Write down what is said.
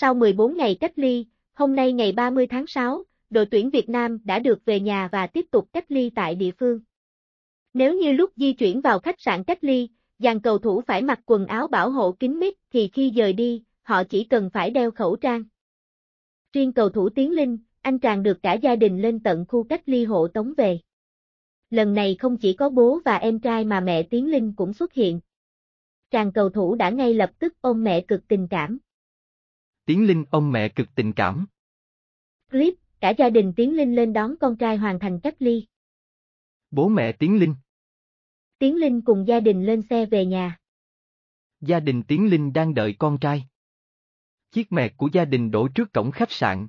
Sau 14 ngày cách ly, hôm nay ngày 30 tháng 6, đội tuyển Việt Nam đã được về nhà và tiếp tục cách ly tại địa phương. Nếu như lúc di chuyển vào khách sạn cách ly, dàn cầu thủ phải mặc quần áo bảo hộ kín mít thì khi rời đi, họ chỉ cần phải đeo khẩu trang. Riêng cầu thủ Tiến Linh, anh chàng được cả gia đình lên tận khu cách ly hộ tống về. Lần này không chỉ có bố và em trai mà mẹ Tiến Linh cũng xuất hiện. Chàng cầu thủ đã ngay lập tức ôm mẹ cực tình cảm. Tiến Linh ông mẹ cực tình cảm. Clip, cả gia đình Tiến Linh lên đón con trai hoàn thành cách ly. Bố mẹ Tiến Linh. Tiến Linh cùng gia đình lên xe về nhà. Gia đình Tiến Linh đang đợi con trai. Chiếc mẹ của gia đình đổ trước cổng khách sạn,